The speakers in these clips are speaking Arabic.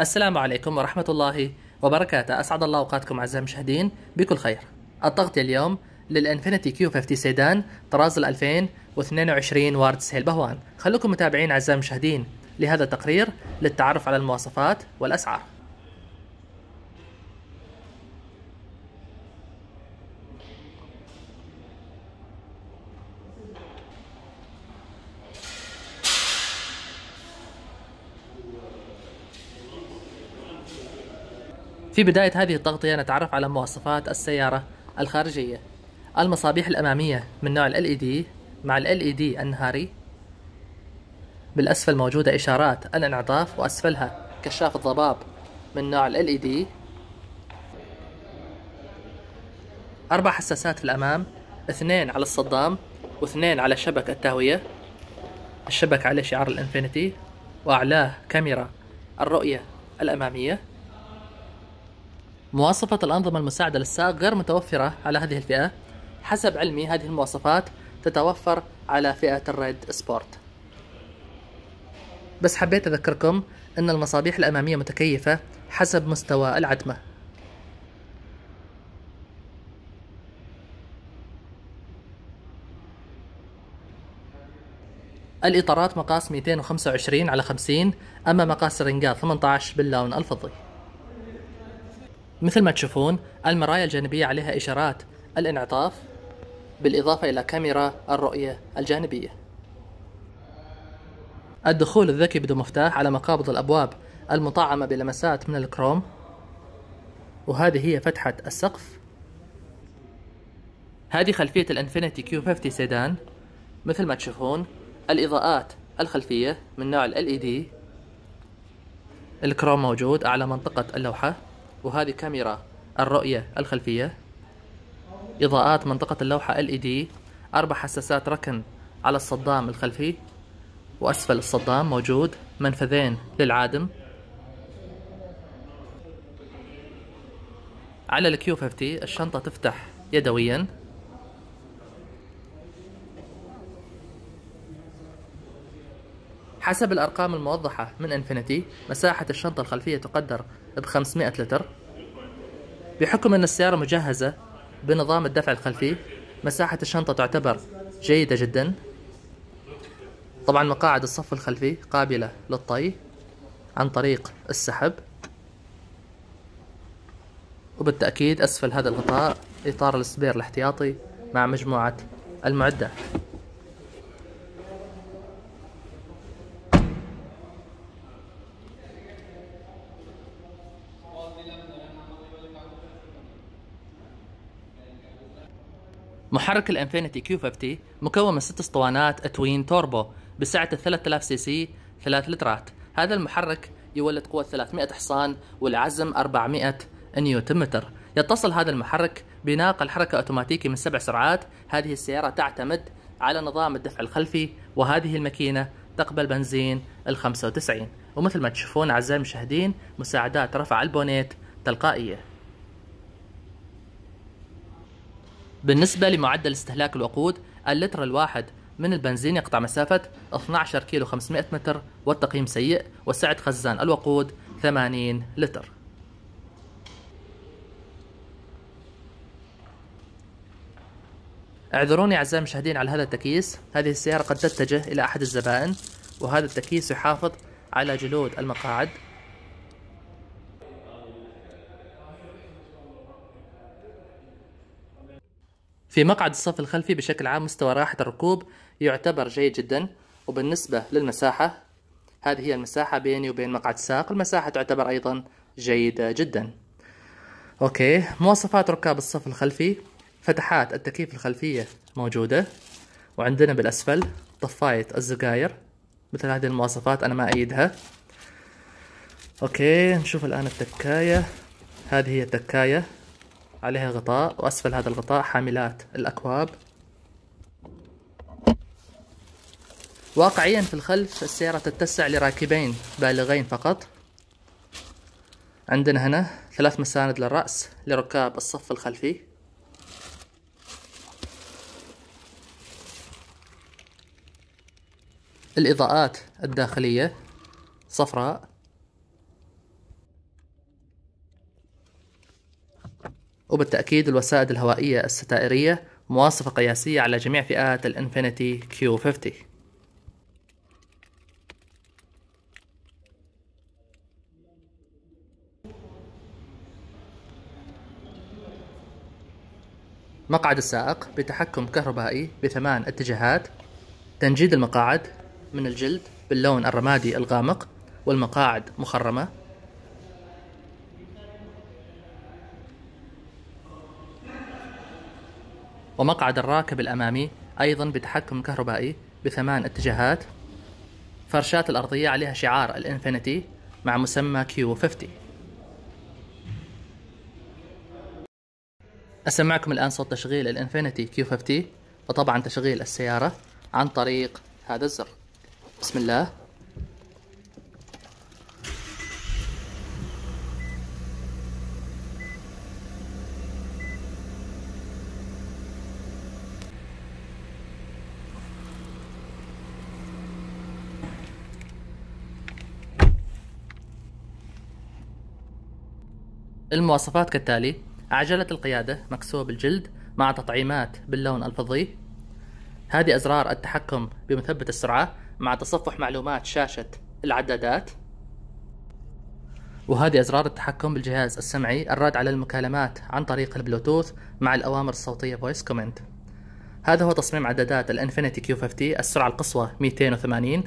السلام عليكم ورحمة الله وبركاته أسعد الله أوقاتكم أعزائي المشاهدين بكل خير التغطية اليوم للانفينيتي كيو 50 سيدان طراز ال 2022 وارد سهيل بهوان خلوكم متابعين أعزائي المشاهدين لهذا التقرير للتعرف على المواصفات والأسعار في بداية هذه التغطية نتعرف على مواصفات السيارة الخارجية المصابيح الأمامية من نوع LED مع LED النهاري بالأسفل موجودة إشارات الانعطاف وأسفلها كشاف الضباب من نوع LED أربع حساسات في الأمام اثنين على الصدام واثنين على شبك التهوية الشبك عليه شعار الانفينيتي وأعلاه كاميرا الرؤية الأمامية مواصفة الأنظمة المساعدة للسائق غير متوفرة على هذه الفئة حسب علمي هذه المواصفات تتوفر على فئة الريد سبورت بس حبيت أذكركم أن المصابيح الأمامية متكيفة حسب مستوى العتمة الإطارات مقاس 225 على 50 أما مقاس الرنجات 18 باللون الفضي مثل ما تشوفون المرايا الجانبية عليها إشارات الانعطاف بالإضافة إلى كاميرا الرؤية الجانبية الدخول الذكي بدون مفتاح على مقابض الأبواب المطعمة بلمسات من الكروم وهذه هي فتحة السقف هذه خلفية الانفينيتي كيو 50 سيدان مثل ما تشوفون الإضاءات الخلفية من نوع ال LED الكروم موجود أعلى منطقة اللوحة وهذه كاميرا الرؤية الخلفية إضاءات منطقة اللوحة LED أربع حساسات ركن على الصدام الخلفي وأسفل الصدام موجود منفذين للعادم على الكيو 50 الشنطة تفتح يدويا حسب الأرقام الموضحة من انفينيتي مساحة الشنطة الخلفية تقدر ب 500 لتر بحكم أن السيارة مجهزة بنظام الدفع الخلفي مساحة الشنطة تعتبر جيدة جدا طبعا مقاعد الصف الخلفي قابلة للطي عن طريق السحب وبالتأكيد أسفل هذا الغطاء إطار السبير الاحتياطي مع مجموعة المعدات محرك الانفينيتي كيو 50 مكون من 6 اسطوانات توين توربو بسعة 3000 سي سي 3 لترات هذا المحرك يولد قوة 300 حصان والعزم 400 نيوتن متر يتصل هذا المحرك بناقل حركة أوتوماتيكي من سبع سرعات هذه السيارة تعتمد على نظام الدفع الخلفي وهذه الماكينة تقبل بنزين ال 95 ومثل ما تشوفون أعزائي المشاهدين مساعدات رفع البونيت تلقائية بالنسبة لمعدل استهلاك الوقود اللتر الواحد من البنزين يقطع مسافة 12 كيلو 500 متر والتقييم سيء وسعة خزان الوقود 80 لتر اعذروني أعزائي المشاهدين على هذا التكييس هذه السيارة قد تتجه إلى أحد الزبائن وهذا التكييس يحافظ على جلود المقاعد في مقعد الصف الخلفي بشكل عام مستوى راحة الركوب يعتبر جيد جدا وبالنسبة للمساحة هذه هي المساحة بيني وبين مقعد الساق المساحة تعتبر أيضا جيدة جدا أوكي مواصفات ركاب الصف الخلفي فتحات التكييف الخلفية موجودة وعندنا بالأسفل طفاية الزقاير مثل هذه المواصفات أنا ما أيدها أوكي نشوف الآن التكاية هذه هي التكاية عليها غطاء وأسفل هذا الغطاء حاملات الأكواب واقعيا في الخلف السيارة تتسع لراكبين بالغين فقط عندنا هنا ثلاث مساند للرأس لركاب الصف الخلفي الإضاءات الداخلية صفراء وبالتأكيد الوسائد الهوائية الستائرية مواصفة قياسية على جميع فئات الانفينيتي Q50 مقعد السائق بتحكم كهربائي بثمان اتجاهات تنجيد المقاعد من الجلد باللون الرمادي الغامق والمقاعد مخرمة ومقعد الراكب الأمامي أيضا بتحكم كهربائي بثمان اتجاهات فرشات الأرضية عليها شعار الإنفينيتي مع مسمى Q50 أسمعكم الآن صوت تشغيل الإنفينيتي Q50 وطبعا تشغيل السيارة عن طريق هذا الزر بسم الله المواصفات كالتالي عجلة القيادة مكسوب الجلد مع تطعيمات باللون الفضي هذه أزرار التحكم بمثبت السرعة مع تصفح معلومات شاشة العدادات وهذه أزرار التحكم بالجهاز السمعي الرد على المكالمات عن طريق البلوتوث مع الأوامر الصوتية Voice Command هذا هو تصميم عدادات الانفينيتي كيو 50 السرعة القصوى 280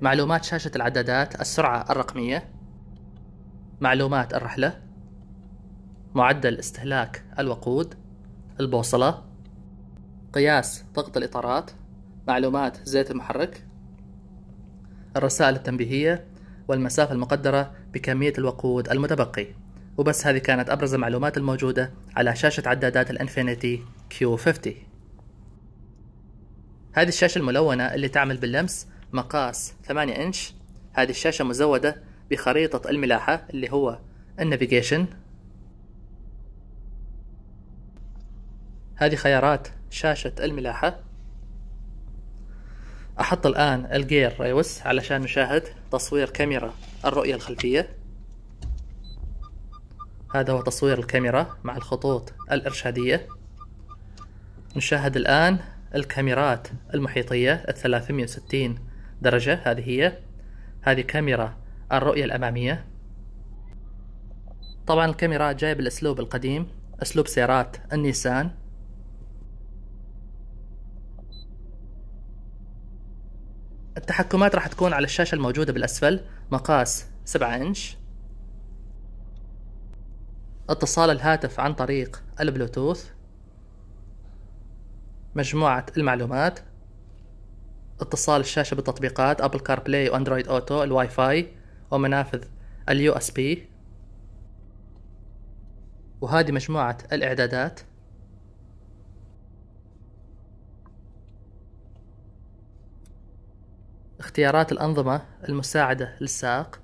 معلومات شاشة العدادات السرعة الرقمية معلومات الرحلة معدل استهلاك الوقود البوصلة قياس ضغط الإطارات معلومات زيت المحرك الرسائل التنبيهية والمسافة المقدرة بكمية الوقود المتبقي وبس هذه كانت أبرز المعلومات الموجودة على شاشة عدادات الانفينيتي Q50 هذه الشاشة الملونة اللي تعمل باللمس مقاس 8 إنش هذه الشاشة مزودة بخريطة الملاحة اللي هو النافيجيشن هذه خيارات شاشة الملاحة أحط الآن الجير ريوس علشان نشاهد تصوير كاميرا الرؤية الخلفية هذا هو تصوير الكاميرا مع الخطوط الإرشادية نشاهد الآن الكاميرات المحيطية الثلاثمية وستين درجة هذه هي هذه كاميرا الرؤية الأمامية طبعا الكاميرا جاية بالأسلوب القديم أسلوب سيارات النيسان التحكمات راح تكون على الشاشة الموجودة بالأسفل مقاس 7 إنش اتصال الهاتف عن طريق البلوتوث مجموعة المعلومات اتصال الشاشة بالتطبيقات أبل كار بلاي وأندرويد أوتو الواي فاي ومنافذ اليو اس بي وهذه مجموعة الاعدادات اختيارات الأنظمة المساعدة للسائق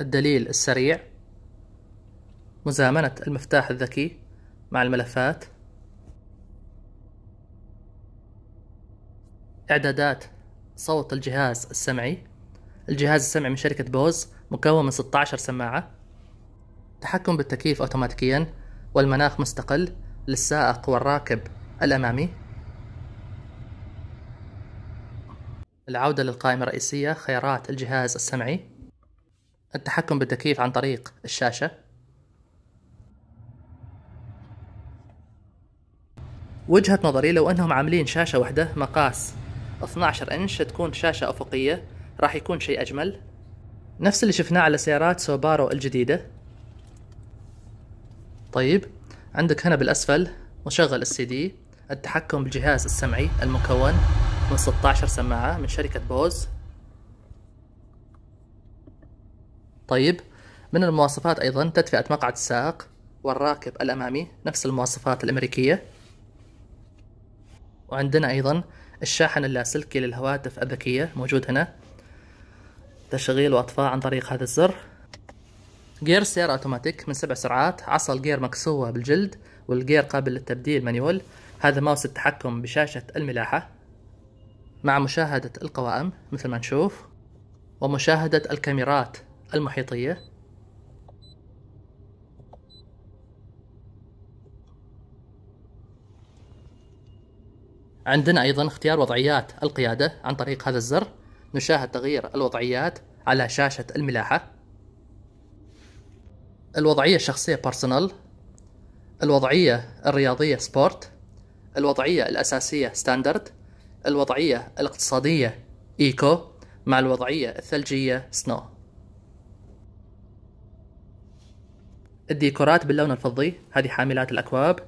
الدليل السريع مزامنة المفتاح الذكي مع الملفات إعدادات صوت الجهاز السمعي الجهاز السمعي من شركة بوز مكون من 16 سماعة تحكم بالتكييف أوتوماتيكيا والمناخ مستقل للسائق والراكب الأمامي العودة للقائمة الرئيسية خيارات الجهاز السمعي التحكم بالتكييف عن طريق الشاشة وجهة نظري لو أنهم عاملين شاشة واحدة مقاس 12 انش تكون شاشة افقية راح يكون شيء اجمل نفس اللي شفناه على سيارات سوبارو الجديدة طيب عندك هنا بالاسفل مشغل السي دي التحكم بالجهاز السمعي المكون من 16 سماعة من شركة بوز طيب من المواصفات أيضا تدفئة مقعد السائق والراكب الأمامي نفس المواصفات الأمريكية وعندنا أيضا الشاحن اللاسلكي للهواتف الذكية موجود هنا تشغيل وأطفاء عن طريق هذا الزر جير سيارة أوتوماتيك من سبع سرعات عصا الجير مكسوة بالجلد والجير قابل للتبديل مانيول هذا ماوس التحكم بشاشة الملاحة مع مشاهدة القوائم مثل ما نشوف ومشاهدة الكاميرات المحيطية عندنا أيضا اختيار وضعيات القيادة عن طريق هذا الزر نشاهد تغيير الوضعيات على شاشة الملاحة الوضعية الشخصية Personal الوضعية الرياضية سبورت الوضعية الأساسية ستاندرد الوضعية الاقتصادية ايكو مع الوضعية الثلجية سنو الديكورات باللون الفضي هذه حاملات الأكواب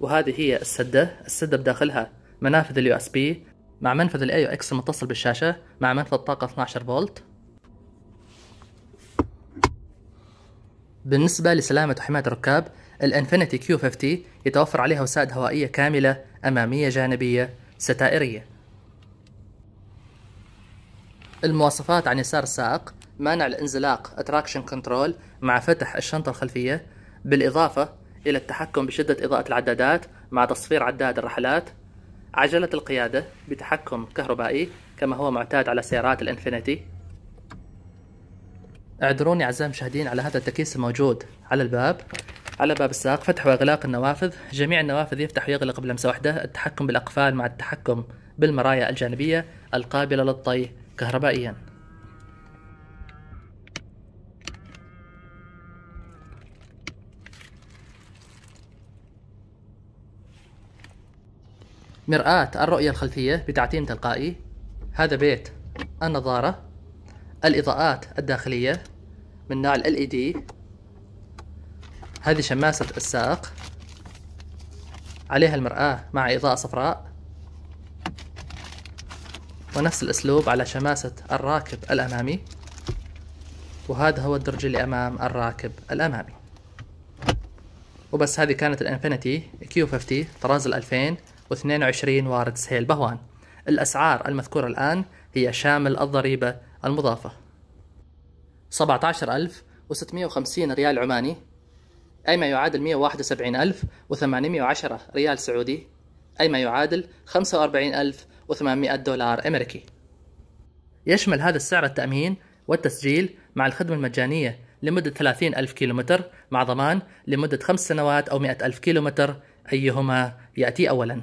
وهذه هي السدة السدة بداخلها منافذ اليو اس بي مع منفذ الاي او اكس المتصل بالشاشة مع منفذ طاقة 12 فولت بالنسبة لسلامة وحماية الركاب الانفينيتي كيو 50 يتوفر عليها وسائد هوائية كاملة أمامية جانبية ستائرية المواصفات عن يسار السائق مانع الانزلاق اتراكشن كنترول مع فتح الشنطة الخلفية بالإضافة إلى التحكم بشدة إضاءة العدادات مع تصفير عداد الرحلات عجلة القيادة بتحكم كهربائي كما هو معتاد على سيارات الانفينيتي اعذروني اعزائي المشاهدين على هذا التكيس الموجود على الباب على باب الساق فتح واغلاق النوافذ جميع النوافذ يفتح ويغلق بلمسه واحده التحكم بالاقفال مع التحكم بالمرايا الجانبيه القابله للطي كهربائيا مرآة الرؤية الخلفية بتعتيم تلقائي هذا بيت النظارة الإضاءات الداخلية من نوع ال LED هذه شماسة السائق عليها المرآة مع إضاءة صفراء ونفس الأسلوب على شماسة الراكب الأمامي وهذا هو الدرج اللي أمام الراكب الأمامي وبس هذه كانت الانفينيتي كيو 50 طراز الألفين 2000 و22 وارد سهيل بهوان الأسعار المذكورة الآن هي شامل الضريبة المضافة 17650 ريال عماني أي ما يعادل 171810 ريال سعودي أي ما يعادل 45800 دولار أمريكي يشمل هذا السعر التأمين والتسجيل مع الخدمة المجانية لمدة 30 ألف كيلومتر مع ضمان لمدة 5 سنوات أو 100 ألف كيلومتر أيهما يأتي أولاً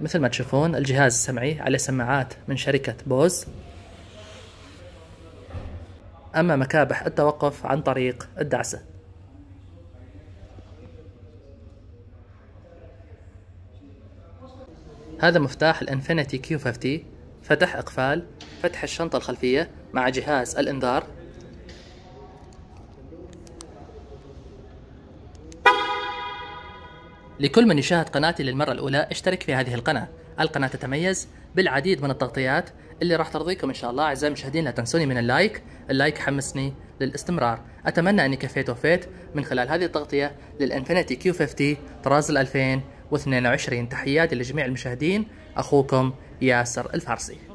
مثل ما تشوفون الجهاز السمعي عليه سماعات من شركة بوز أما مكابح التوقف عن طريق الدعسة هذا مفتاح الانفينيتي كيو 50 فتح إقفال فتح الشنطة الخلفية مع جهاز الإنذار لكل من يشاهد قناتي للمرة الأولى اشترك في هذه القناة القناة تتميز بالعديد من التغطيات اللي راح ترضيكم إن شاء الله أعزائي المشاهدين لا تنسوني من اللايك اللايك حمسني للاستمرار أتمنى أني كفيت وفيت من خلال هذه التغطية للإنفينيتي كيو 50 طراز 2022 تحياتي لجميع المشاهدين أخوكم ياسر الفارسي